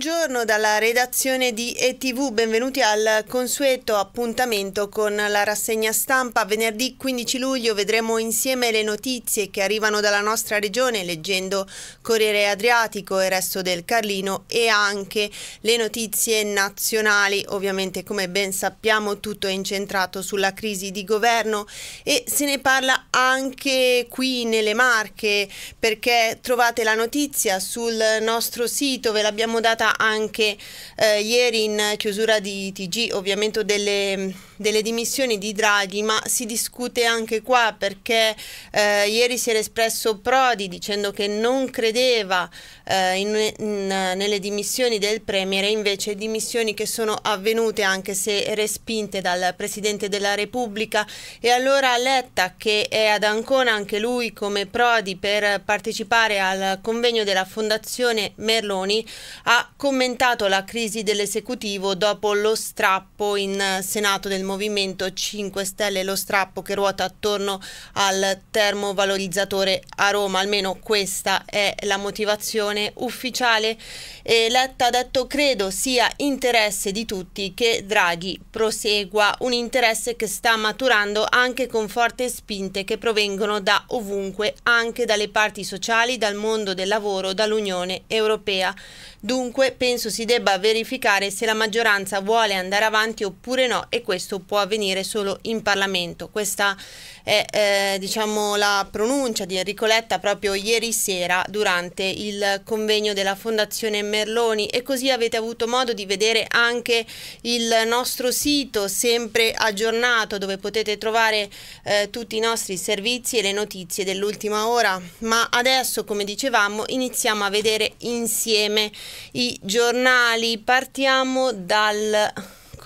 Buongiorno dalla redazione di ETV, benvenuti al consueto appuntamento con la rassegna stampa. Venerdì 15 luglio vedremo insieme le notizie che arrivano dalla nostra regione leggendo Corriere Adriatico e Resto del Carlino e anche le notizie nazionali. Ovviamente come ben sappiamo tutto è incentrato sulla crisi di governo e se ne parla anche qui nelle Marche perché trovate la notizia sul nostro sito, ve l'abbiamo data anche eh, ieri in chiusura di TG, ovviamente delle delle dimissioni di Draghi, ma si discute anche qua perché eh, ieri si era espresso Prodi dicendo che non credeva eh, in, in, nelle dimissioni del Premier e invece dimissioni che sono avvenute anche se respinte dal Presidente della Repubblica e allora Letta che è ad Ancona anche lui come Prodi per partecipare al convegno della Fondazione Merloni ha commentato la crisi dell'esecutivo dopo lo strappo in Senato del Movimento 5 Stelle lo strappo che ruota attorno al termovalorizzatore a Roma, almeno questa è la motivazione ufficiale. E Letta ha detto credo sia interesse di tutti che Draghi prosegua, un interesse che sta maturando anche con forti spinte che provengono da ovunque, anche dalle parti sociali, dal mondo del lavoro, dall'Unione Europea. Dunque penso si debba verificare se la maggioranza vuole andare avanti oppure no e questo può avvenire solo in Parlamento. Questa è eh, diciamo, la pronuncia di Enrico Letta proprio ieri sera durante il convegno della Fondazione Merloni e così avete avuto modo di vedere anche il nostro sito sempre aggiornato dove potete trovare eh, tutti i nostri servizi e le notizie dell'ultima ora. Ma adesso, come dicevamo, iniziamo a vedere insieme i giornali. Partiamo dal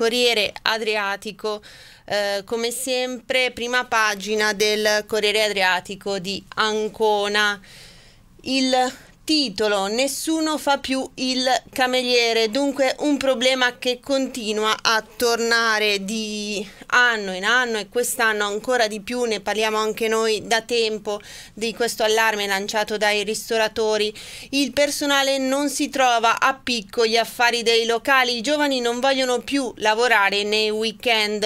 Corriere Adriatico, eh, come sempre prima pagina del Corriere Adriatico di Ancona. Il titolo Nessuno fa più il cameriere, dunque un problema che continua a tornare di anno in anno e quest'anno ancora di più, ne parliamo anche noi da tempo di questo allarme lanciato dai ristoratori. Il personale non si trova a picco gli affari dei locali, i giovani non vogliono più lavorare nei weekend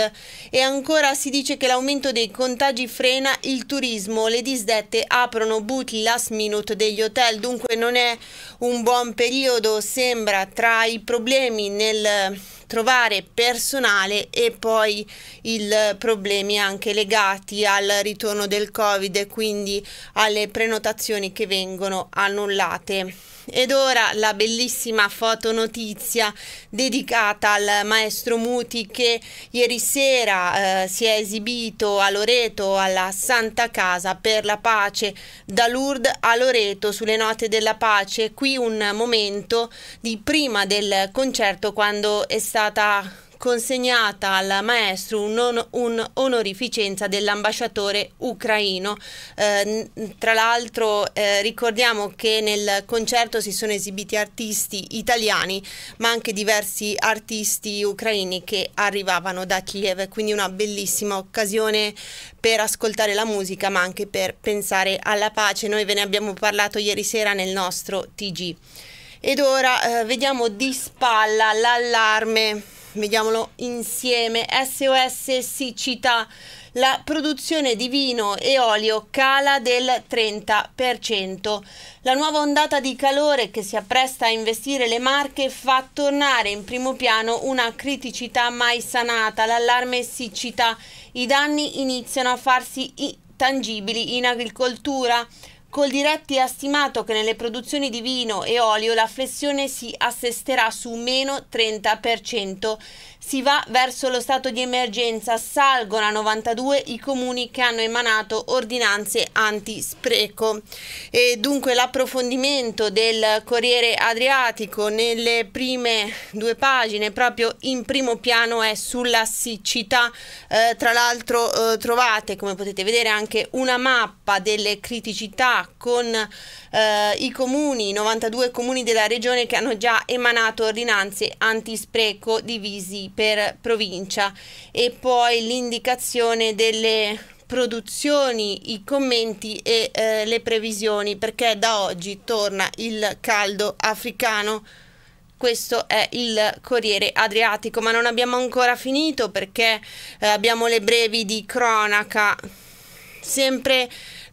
e ancora si dice che l'aumento dei contagi frena il turismo, le disdette aprono buchi last minute degli hotel, dunque comunque non è un buon periodo, sembra tra i problemi nel trovare personale e poi i problemi anche legati al ritorno del Covid e quindi alle prenotazioni che vengono annullate. Ed ora la bellissima fotonotizia dedicata al maestro Muti che ieri sera eh, si è esibito a Loreto alla Santa Casa per la Pace da Lourdes a Loreto sulle note della pace. Qui un momento di prima del concerto quando è stata consegnata al maestro un'onorificenza un dell'ambasciatore ucraino. Eh, tra l'altro eh, ricordiamo che nel concerto si sono esibiti artisti italiani ma anche diversi artisti ucraini che arrivavano da Kiev, quindi una bellissima occasione per ascoltare la musica ma anche per pensare alla pace. Noi ve ne abbiamo parlato ieri sera nel nostro TG. Ed ora eh, vediamo di spalla l'allarme vediamolo insieme, SOS siccità. La produzione di vino e olio cala del 30%. La nuova ondata di calore che si appresta a investire le marche fa tornare in primo piano una criticità mai sanata, l'allarme siccità. I danni iniziano a farsi tangibili in agricoltura Coldiretti ha stimato che nelle produzioni di vino e olio la flessione si assesterà su meno 30%. Si va verso lo stato di emergenza, salgono a 92 i comuni che hanno emanato ordinanze antispreco. E dunque l'approfondimento del Corriere Adriatico nelle prime due pagine, proprio in primo piano, è sulla siccità. Eh, tra l'altro eh, trovate, come potete vedere, anche una mappa delle criticità con eh, i comuni, i 92 comuni della regione che hanno già emanato ordinanze antispreco divisi per provincia e poi l'indicazione delle produzioni, i commenti e eh, le previsioni perché da oggi torna il caldo africano. Questo è il Corriere Adriatico, ma non abbiamo ancora finito perché eh, abbiamo le brevi di cronaca sempre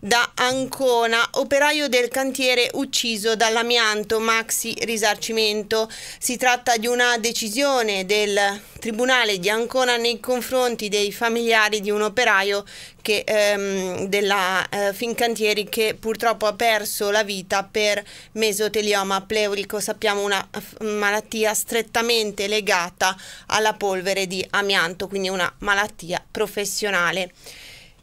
da Ancona, operaio del cantiere ucciso dall'amianto, maxi risarcimento. Si tratta di una decisione del Tribunale di Ancona nei confronti dei familiari di un operaio che, ehm, della eh, Fincantieri che purtroppo ha perso la vita per mesotelioma pleurico, sappiamo una malattia strettamente legata alla polvere di amianto, quindi una malattia professionale.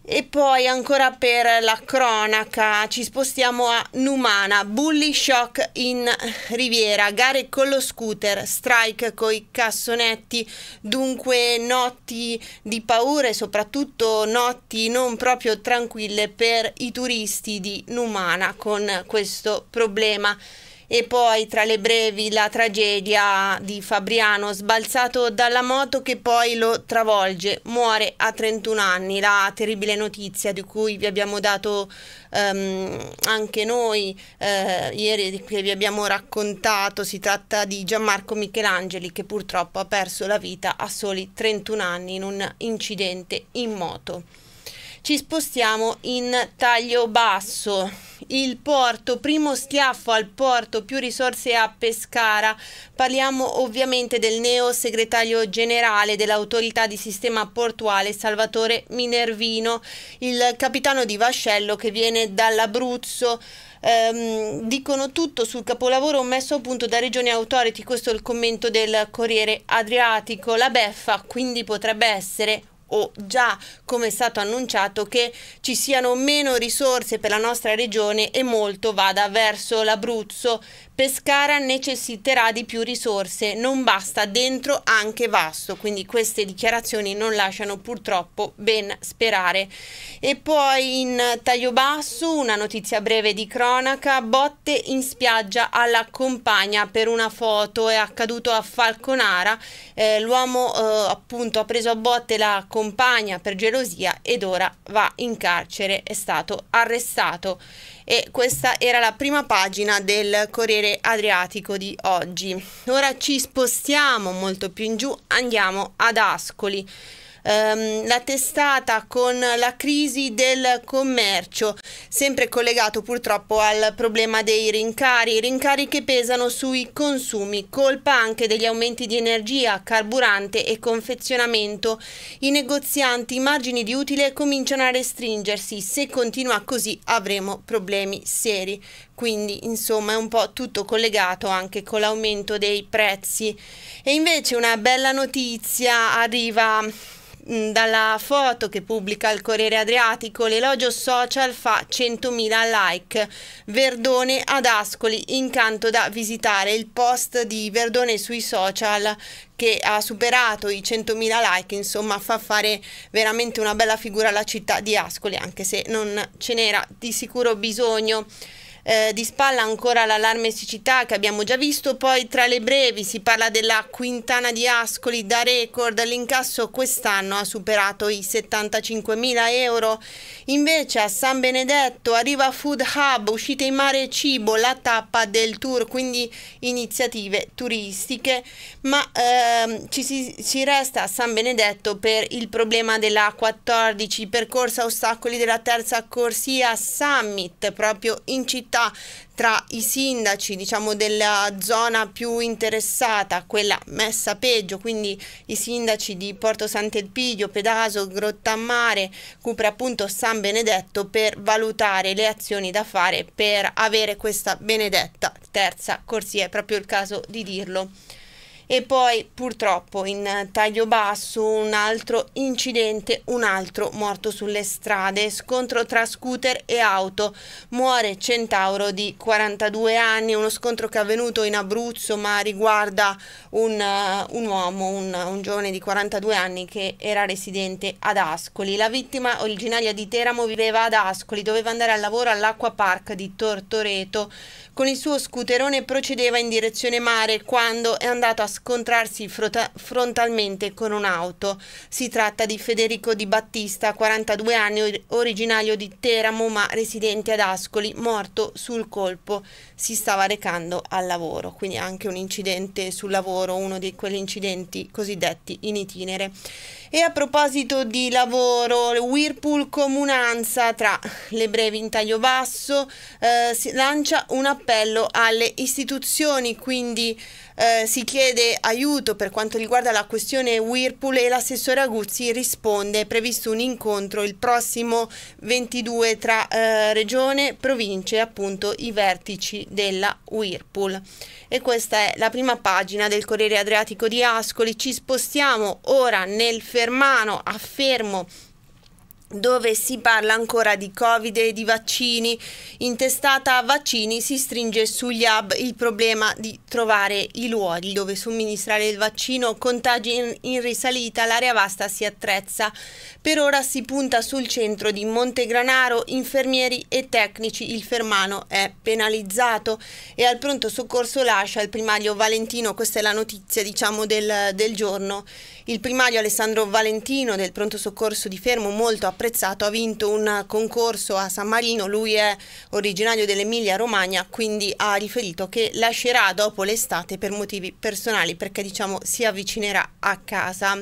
E poi ancora per la cronaca ci spostiamo a Numana, bully shock in Riviera, gare con lo scooter, strike coi cassonetti, dunque notti di paure, soprattutto notti non proprio tranquille per i turisti di Numana con questo problema. E poi tra le brevi la tragedia di Fabriano sbalzato dalla moto che poi lo travolge, muore a 31 anni, la terribile notizia di cui vi abbiamo dato ehm, anche noi eh, ieri, che vi abbiamo raccontato, si tratta di Gianmarco Michelangeli che purtroppo ha perso la vita a soli 31 anni in un incidente in moto. Ci spostiamo in taglio basso. Il porto, primo schiaffo al porto, più risorse a Pescara. Parliamo ovviamente del neo segretario generale dell'autorità di sistema portuale Salvatore Minervino, il capitano di vascello che viene dall'Abruzzo. Ehm, dicono tutto sul capolavoro messo a punto da Regione Authority, questo è il commento del Corriere Adriatico. La beffa quindi potrebbe essere o già come è stato annunciato che ci siano meno risorse per la nostra regione e molto vada verso l'Abruzzo. Pescara necessiterà di più risorse, non basta dentro anche Vasto, quindi queste dichiarazioni non lasciano purtroppo ben sperare. E poi in taglio basso una notizia breve di cronaca, botte in spiaggia alla compagna per una foto, è accaduto a Falconara, eh, l'uomo eh, appunto ha preso a botte la compagna compagna per gelosia ed ora va in carcere, è stato arrestato. E questa era la prima pagina del Corriere Adriatico di oggi. Ora ci spostiamo molto più in giù, andiamo ad Ascoli ehm, la testata con la crisi del commercio, sempre collegato purtroppo al problema dei rincari, rincari che pesano sui consumi, colpa anche degli aumenti di energia, carburante e confezionamento. I negozianti, i margini di utile cominciano a restringersi, se continua così avremo problemi seri quindi insomma è un po' tutto collegato anche con l'aumento dei prezzi. E invece una bella notizia arriva Mm, dalla foto che pubblica il Corriere Adriatico, l'elogio social fa 100.000 like. Verdone ad Ascoli, incanto da visitare. Il post di Verdone sui social che ha superato i 100.000 like, insomma, fa fare veramente una bella figura alla città di Ascoli, anche se non ce n'era di sicuro bisogno eh, di spalla ancora l'allarme siccità che abbiamo già visto, poi tra le brevi si parla della quintana di Ascoli da record, l'incasso quest'anno ha superato i 75 mila euro Invece a San Benedetto arriva Food Hub, uscite in mare cibo, la tappa del tour, quindi iniziative turistiche, ma ehm, ci, si, ci resta a San Benedetto per il problema della 14, percorsa ostacoli della terza corsia Summit, proprio in città tra i sindaci diciamo, della zona più interessata, quella messa peggio, quindi i sindaci di Porto Sant'Elpidio, Pedaso, Grottammare, Cupra appunto San Benedetto per valutare le azioni da fare per avere questa benedetta terza corsia, è proprio il caso di dirlo. E poi purtroppo in taglio basso un altro incidente, un altro morto sulle strade, scontro tra scooter e auto, muore Centauro di 42 anni, uno scontro che è avvenuto in Abruzzo ma riguarda un, uh, un uomo, un, un giovane di 42 anni che era residente ad Ascoli. La vittima originaria di Teramo viveva ad Ascoli, doveva andare al lavoro all'acqua park di Tortoreto, con il suo scooterone procedeva in direzione mare quando è andato a scoprire scontrarsi frota- frontalmente con un'auto. Si tratta di Federico Di Battista, 42 anni, originario di Teramo ma residente ad Ascoli, morto sul colpo. Si stava recando al lavoro, quindi anche un incidente sul lavoro, uno di quegli incidenti cosiddetti in itinere. E a proposito di lavoro, Whirlpool Comunanza tra le brevi in taglio basso eh, lancia un appello alle istituzioni, quindi eh, si chiede aiuto per quanto riguarda la questione Whirlpool e l'assessore Aguzzi risponde è previsto un incontro il prossimo 22 tra eh, regione, province e appunto i vertici della Whirlpool. E questa è la prima pagina del Corriere Adriatico di Ascoli. Ci spostiamo ora nel Fermano a Fermo dove si parla ancora di Covid e di vaccini. In a vaccini si stringe sugli hub il problema di trovare i luoghi dove somministrare il vaccino. Contagi in, in risalita, l'area vasta si attrezza. Per ora si punta sul centro di Montegranaro, infermieri e tecnici. Il fermano è penalizzato e al pronto soccorso lascia il primario Valentino. Questa è la notizia diciamo, del, del giorno. Il primario Alessandro Valentino del pronto soccorso di Fermo, molto apprezzato, ha vinto un concorso a San Marino, lui è originario dell'Emilia Romagna, quindi ha riferito che lascerà dopo l'estate per motivi personali, perché diciamo si avvicinerà a casa.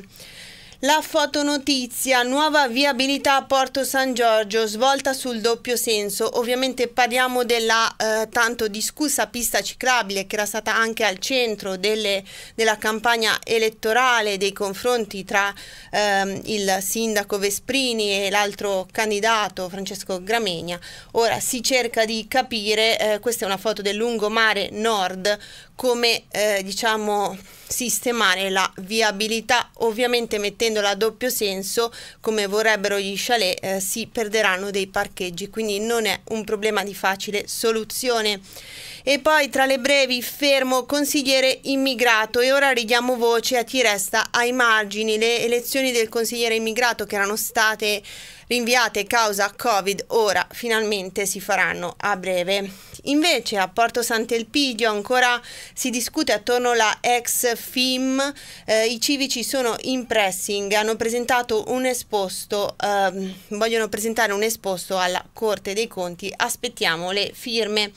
La fotonotizia, nuova viabilità a Porto San Giorgio, svolta sul doppio senso. Ovviamente parliamo della eh, tanto discussa pista ciclabile che era stata anche al centro delle, della campagna elettorale dei confronti tra ehm, il sindaco Vesprini e l'altro candidato Francesco Gramegna. Ora si cerca di capire, eh, questa è una foto del lungomare nord, come eh, diciamo sistemare la viabilità, ovviamente mettendola a doppio senso, come vorrebbero gli chalet, eh, si perderanno dei parcheggi, quindi non è un problema di facile soluzione. E poi tra le brevi fermo consigliere immigrato e ora ridiamo voce a chi resta ai margini. Le elezioni del consigliere immigrato che erano state rinviate causa Covid ora finalmente si faranno a breve. Invece a Porto Sant'Elpidio ancora si discute attorno alla ex FIM, eh, i civici sono in pressing, hanno presentato un esposto, eh, vogliono presentare un esposto alla Corte dei Conti, aspettiamo le firme.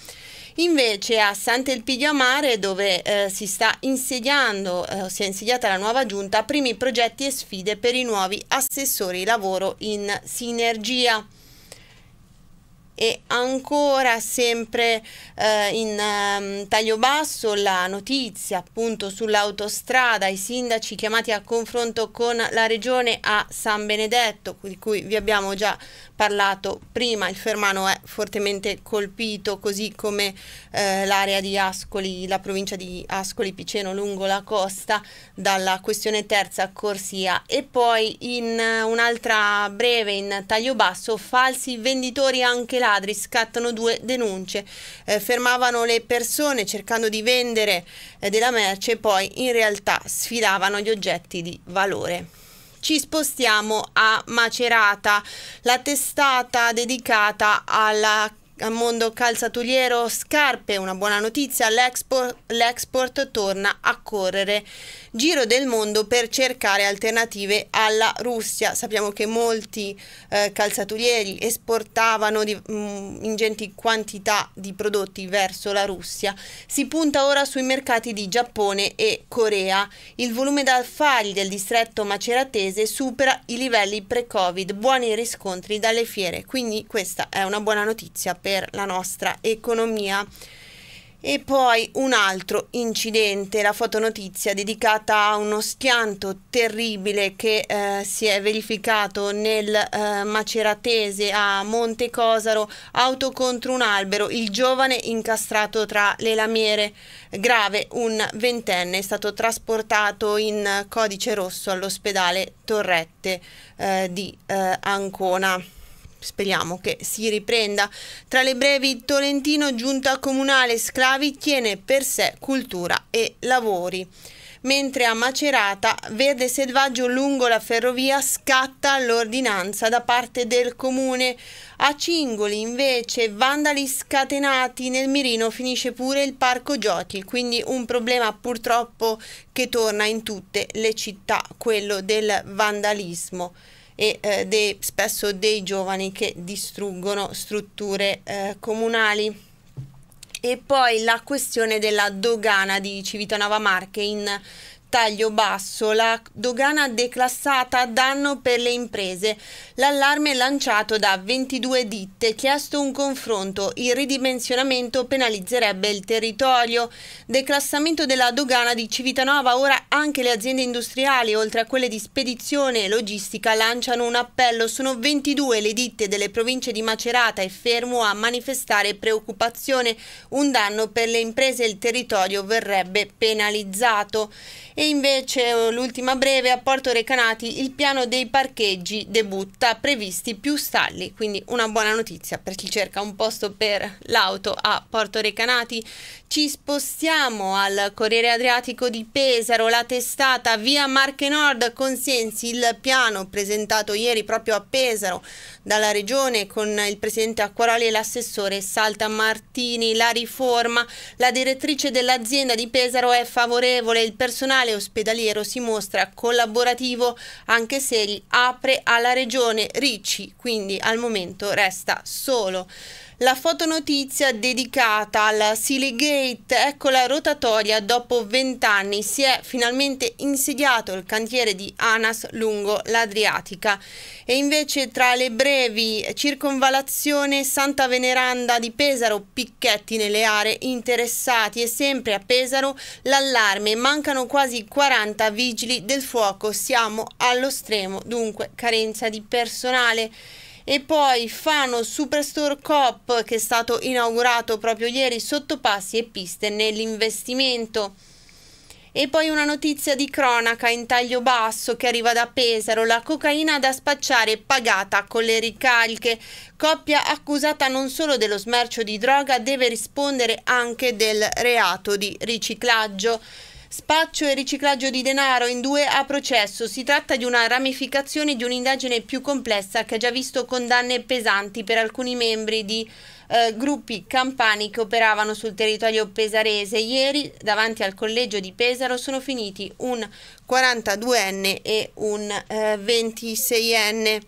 Invece a Sant'Elpidio a Mare, dove eh, si sta insediando, eh, si è insediata la nuova giunta, primi progetti e sfide per i nuovi assessori lavoro in sinergia e ancora sempre eh, in um, taglio basso la notizia appunto sull'autostrada, i sindaci chiamati a confronto con la regione a San Benedetto, di cui vi abbiamo già parlato prima, il Fermano è fortemente colpito, così come eh, l'area di Ascoli, la provincia di Ascoli Piceno lungo la costa, dalla questione terza corsia. E poi in eh, un'altra breve, in taglio basso, falsi venditori e anche ladri scattano due denunce. Eh, fermavano le persone cercando di vendere eh, della merce, poi in realtà sfidavano gli oggetti di valore. Ci spostiamo a Macerata, la testata dedicata alla mondo calzatuliero scarpe, una buona notizia, l'export torna a correre. Giro del mondo per cercare alternative alla Russia. Sappiamo che molti eh, calzaturieri esportavano di, mh, mm, ingenti quantità di prodotti verso la Russia. Si punta ora sui mercati di Giappone e Corea. Il volume d'affari del distretto maceratese supera i livelli pre-Covid. Buoni riscontri dalle fiere, quindi questa è una buona notizia per per la nostra economia. E poi un altro incidente, la fotonotizia dedicata a uno schianto terribile che eh, si è verificato nel eh, Maceratese a Monte Cosaro, auto contro un albero, il giovane incastrato tra le lamiere. Grave, un ventenne è stato trasportato in codice rosso all'ospedale Torrette eh, di eh, Ancona speriamo che si riprenda. Tra le brevi, Tolentino, giunta comunale, sclavi, tiene per sé cultura e lavori. Mentre a Macerata, Verde Selvaggio lungo la ferrovia scatta l'ordinanza da parte del comune. A Cingoli invece vandali scatenati nel mirino finisce pure il parco giochi, quindi un problema purtroppo che torna in tutte le città, quello del vandalismo e eh, dei, spesso dei giovani che distruggono strutture eh, comunali. E poi la questione della dogana di Civitanova Marche in taglio basso, la dogana declassata a danno per le imprese. L'allarme lanciato da 22 ditte, chiesto un confronto, il ridimensionamento penalizzerebbe il territorio. Declassamento della dogana di Civitanova, ora anche le aziende industriali, oltre a quelle di spedizione e logistica, lanciano un appello. Sono 22 le ditte delle province di Macerata e Fermo a manifestare preoccupazione. Un danno per le imprese e il territorio verrebbe penalizzato e invece eh, l'ultima breve a Porto Recanati il piano dei parcheggi debutta, previsti più stalli, quindi una buona notizia per chi cerca un posto per l'auto a Porto Recanati. Ci spostiamo al Corriere Adriatico di Pesaro, la testata via Marche Nord consensi il piano presentato ieri proprio a Pesaro dalla regione con il presidente Acquaroli e l'assessore Salta Martini. La riforma, la direttrice dell'azienda di Pesaro è favorevole, il personale personale ospedaliero si mostra collaborativo anche se apre alla regione Ricci, quindi al momento resta solo la fotonotizia dedicata al Gate. ecco la rotatoria, dopo vent'anni si è finalmente insediato il cantiere di Anas lungo l'Adriatica e invece tra le brevi circonvalazione Santa Veneranda di Pesaro, picchetti nelle aree interessate e sempre a Pesaro l'allarme, mancano quasi 40 vigili del fuoco, siamo allo stremo, dunque carenza di personale e poi Fano Superstore Cop che è stato inaugurato proprio ieri sotto passi e piste nell'investimento. E poi una notizia di cronaca in taglio basso che arriva da Pesaro, la cocaina da spacciare pagata con le ricalche. Coppia accusata non solo dello smercio di droga deve rispondere anche del reato di riciclaggio. Spaccio e riciclaggio di denaro in due a processo. Si tratta di una ramificazione di un'indagine più complessa che ha già visto condanne pesanti per alcuni membri di eh, gruppi campani che operavano sul territorio pesarese. Ieri davanti al collegio di Pesaro sono finiti un 42enne e un eh, 26enne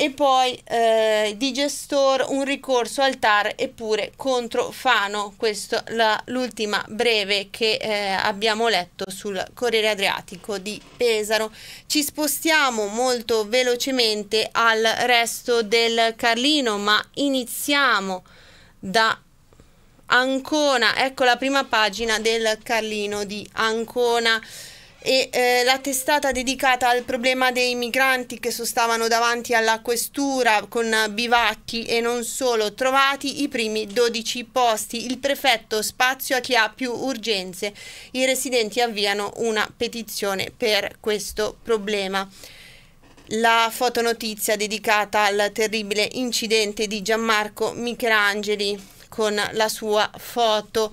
e poi eh, di Gestor un ricorso al TAR eppure contro Fano, questa è l'ultima breve che eh, abbiamo letto sul Corriere Adriatico di Pesaro. Ci spostiamo molto velocemente al resto del Carlino, ma iniziamo da Ancona, ecco la prima pagina del Carlino di Ancona e eh, la testata dedicata al problema dei migranti che sostavano davanti alla questura con bivacchi e non solo, trovati i primi 12 posti. Il prefetto spazio a chi ha più urgenze. I residenti avviano una petizione per questo problema. La fotonotizia dedicata al terribile incidente di Gianmarco Michelangeli con la sua foto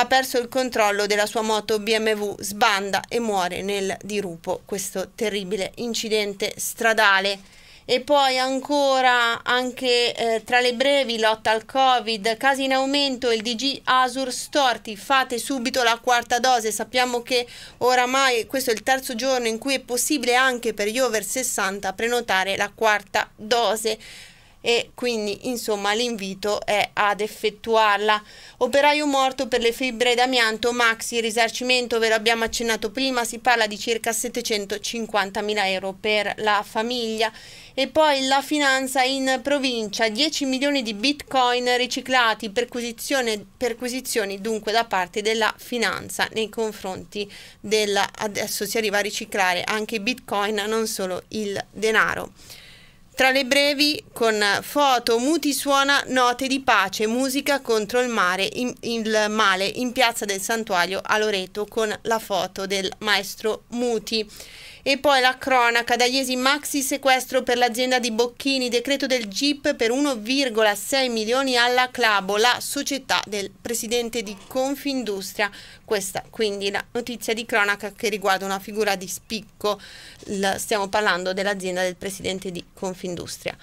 ha perso il controllo della sua moto BMW, sbanda e muore nel dirupo questo terribile incidente stradale. E poi ancora, anche eh, tra le brevi, lotta al Covid, casi in aumento, il DG Asur Storti, fate subito la quarta dose. Sappiamo che oramai questo è il terzo giorno in cui è possibile anche per gli over 60 prenotare la quarta dose e quindi insomma l'invito è ad effettuarla. Operaio morto per le fibre d'amianto, maxi risarcimento, ve l'abbiamo accennato prima, si parla di circa 750 mila euro per la famiglia. E poi la finanza in provincia, 10 milioni di bitcoin riciclati, perquisizioni dunque da parte della finanza nei confronti della... adesso si arriva a riciclare anche bitcoin, non solo il denaro. Tra le brevi, con foto, muti suona note di pace, musica contro il, mare, in, il male in piazza del santuario a Loreto con la foto del maestro Muti. E poi la cronaca, da Dagliesi maxi sequestro per l'azienda di Bocchini, decreto del GIP per 1,6 milioni alla Clabo, la società del presidente di Confindustria. Questa quindi la notizia di cronaca che riguarda una figura di spicco, stiamo parlando dell'azienda del presidente di Confindustria.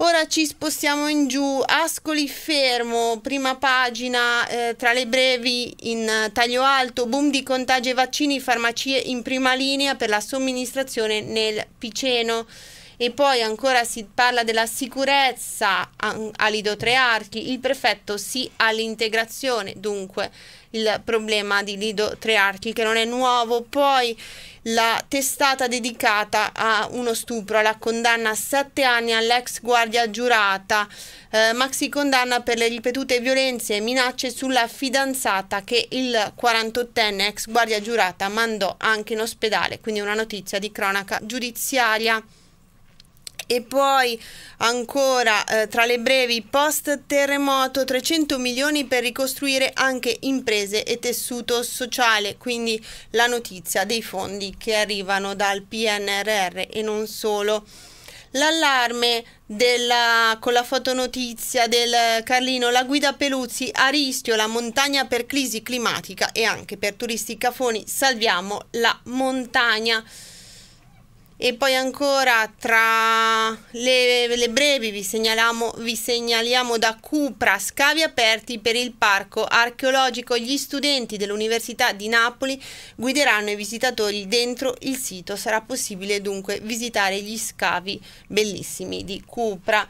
Ora ci spostiamo in giù, Ascoli fermo, prima pagina, eh, tra le brevi in taglio alto, boom di contagi e vaccini, farmacie in prima linea per la somministrazione nel Piceno. E poi ancora si parla della sicurezza a Lido Trearchi, il prefetto sì all'integrazione, dunque il problema di Lido Trearchi che non è nuovo, poi la testata dedicata a uno stupro, la condanna a sette anni all'ex guardia giurata, eh, maxi condanna per le ripetute violenze e minacce sulla fidanzata che il 48enne ex guardia giurata mandò anche in ospedale, quindi una notizia di cronaca giudiziaria. E poi ancora eh, tra le brevi post terremoto 300 milioni per ricostruire anche imprese e tessuto sociale, quindi la notizia dei fondi che arrivano dal PNRR e non solo. L'allarme della, con la fotonotizia del Carlino, la guida Peluzzi a rischio, la montagna per crisi climatica e anche per turisti cafoni, salviamo la montagna. E poi ancora tra le, le brevi vi segnaliamo, vi segnaliamo da Cupra scavi aperti per il parco archeologico. Gli studenti dell'Università di Napoli guideranno i visitatori dentro il sito. Sarà possibile dunque visitare gli scavi bellissimi di Cupra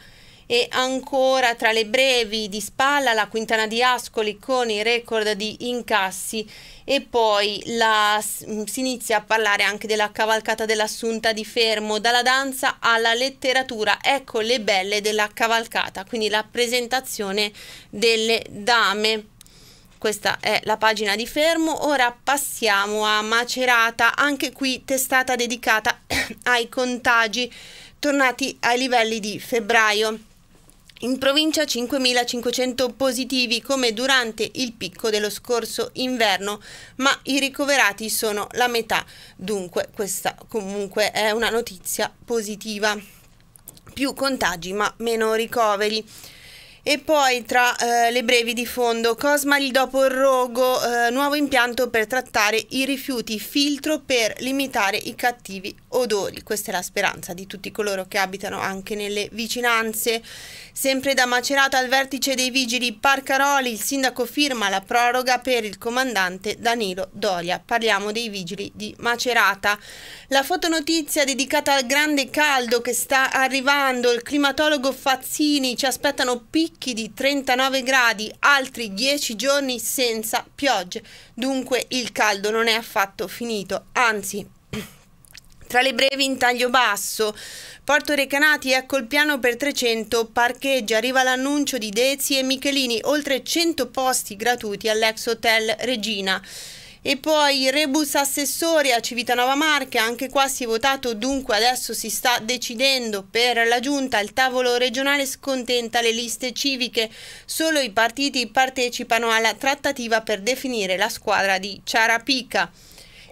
e ancora tra le brevi di spalla la Quintana di Ascoli con i record di incassi e poi la, mm, si inizia a parlare anche della cavalcata dell'assunta di Fermo dalla danza alla letteratura ecco le belle della cavalcata quindi la presentazione delle dame questa è la pagina di Fermo, ora passiamo a Macerata, anche qui testata dedicata ai contagi tornati ai livelli di febbraio. In provincia 5.500 positivi come durante il picco dello scorso inverno, ma i ricoverati sono la metà, dunque questa comunque è una notizia positiva. Più contagi ma meno ricoveri. E poi tra eh, le brevi di fondo, Cosmali dopo il rogo, eh, nuovo impianto per trattare i rifiuti, filtro per limitare i cattivi odori. Questa è la speranza di tutti coloro che abitano anche nelle vicinanze. Sempre da Macerata al vertice dei vigili Parcaroli, il sindaco firma la proroga per il comandante Danilo Doria. Parliamo dei vigili di Macerata. La fotonotizia dedicata al grande caldo che sta arrivando, il climatologo Fazzini ci aspettano piccoli picchi di 39 gradi, altri 10 giorni senza piogge. Dunque il caldo non è affatto finito, anzi tra le brevi in taglio basso, Porto Recanati ecco il piano per 300 parcheggi, arriva l'annuncio di Dezi e Michelini, oltre 100 posti gratuiti all'ex hotel Regina. E poi Rebus Assessore a Civitanova Marche, anche qua si è votato, dunque adesso si sta decidendo per la giunta, il tavolo regionale scontenta le liste civiche, solo i partiti partecipano alla trattativa per definire la squadra di Ciarapica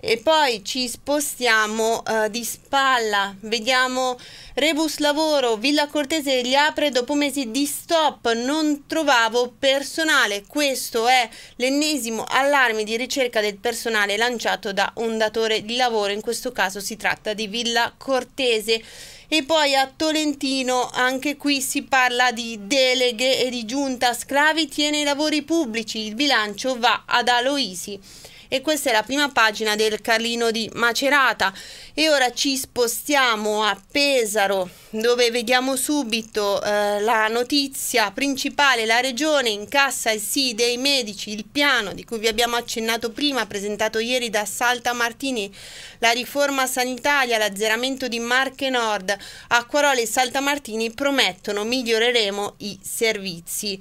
e poi ci spostiamo uh, di spalla, vediamo Rebus Lavoro, Villa Cortese gli apre dopo mesi di stop, non trovavo personale, questo è l'ennesimo allarme di ricerca del personale lanciato da un datore di lavoro, in questo caso si tratta di Villa Cortese. E poi a Tolentino anche qui si parla di deleghe e di giunta, Sclavi tiene i lavori pubblici, il bilancio va ad Aloisi e questa è la prima pagina del Carlino di Macerata e ora ci spostiamo a Pesaro dove vediamo subito eh, la notizia principale la regione incassa il sì dei medici il piano di cui vi abbiamo accennato prima presentato ieri da Salta Martini la riforma sanitaria l'azzeramento di Marche Nord Acquarole e Salta Martini promettono miglioreremo i servizi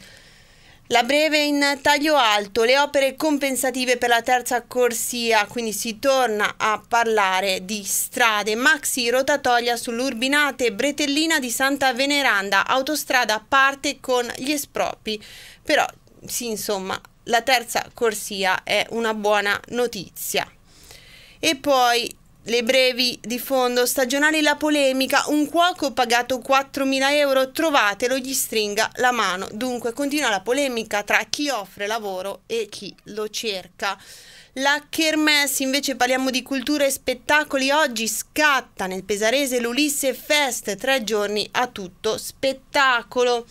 la breve in taglio alto, le opere compensative per la terza corsia, quindi si torna a parlare di strade, maxi rotatoria sull'Urbinate, Bretellina di Santa Veneranda, autostrada a parte con gli espropri, però sì insomma la terza corsia è una buona notizia. E poi le brevi di fondo, stagionali la polemica, un cuoco pagato 4.000 euro, trovatelo, gli stringa la mano. Dunque continua la polemica tra chi offre lavoro e chi lo cerca. La Kermesse, invece parliamo di cultura e spettacoli, oggi scatta nel Pesarese l'Ulisse Fest, tre giorni a tutto spettacolo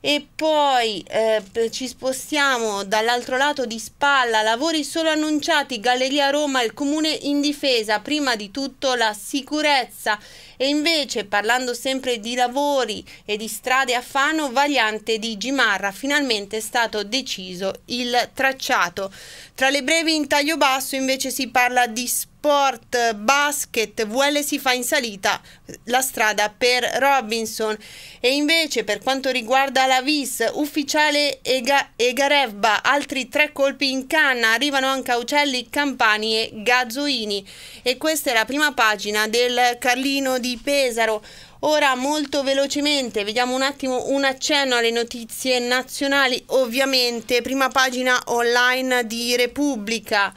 e poi eh, ci spostiamo dall'altro lato di spalla, lavori solo annunciati, Galleria Roma, il comune in difesa, prima di tutto la sicurezza e invece, parlando sempre di lavori e di strade a Fano, Variante di Gimarra, finalmente è stato deciso il tracciato. Tra le brevi in taglio basso invece si parla di sport, basket, VL si fa in salita la strada per Robinson e invece per quanto riguarda la VIS, Ufficiale e, Ga altri tre colpi in canna, arrivano anche Aucelli, Campani e Gazzoini e questa è la prima pagina del Carlino di di Pesaro. Ora molto velocemente vediamo un attimo un accenno alle notizie nazionali, ovviamente prima pagina online di Repubblica.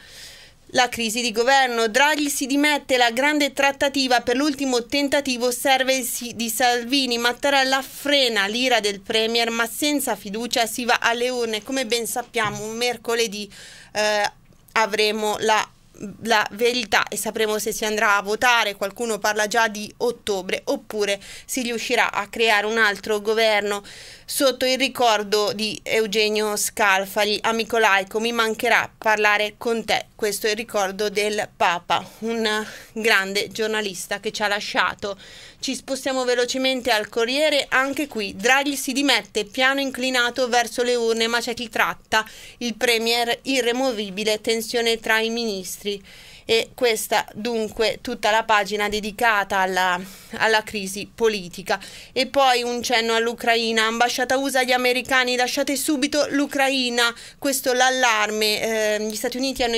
La crisi di governo, Draghi si dimette, la grande trattativa per l'ultimo tentativo serve di Salvini, Mattarella frena l'ira del Premier ma senza fiducia si va alle urne, come ben sappiamo un mercoledì eh, avremo la la verità e sapremo se si andrà a votare, qualcuno parla già di ottobre, oppure si riuscirà a creare un altro governo sotto il ricordo di Eugenio Scalfari. Amico laico, mi mancherà parlare con te, questo è il ricordo del Papa, un grande giornalista che ci ha lasciato. Ci spostiamo velocemente al Corriere, anche qui Draghi si dimette, piano inclinato verso le urne, ma c'è chi tratta, il Premier irremovibile, tensione tra i ministri e questa dunque tutta la pagina dedicata alla, alla crisi politica. E poi un cenno all'Ucraina, ambasciata USA, gli americani lasciate subito l'Ucraina, questo l'allarme, eh, gli Stati Uniti hanno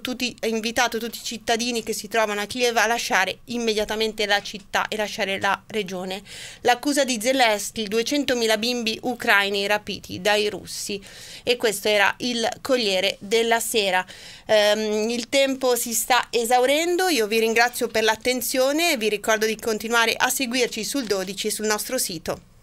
tutti, invitato tutti i cittadini che si trovano a Kiev a lasciare immediatamente la città e lasciare la regione. L'accusa di Zelensky, 200.000 bimbi ucraini rapiti dai russi e questo era il Corriere della Sera. Um, il tempo si sta esaurendo, io vi ringrazio per l'attenzione e vi ricordo di continuare a seguirci sul 12 sul nostro sito.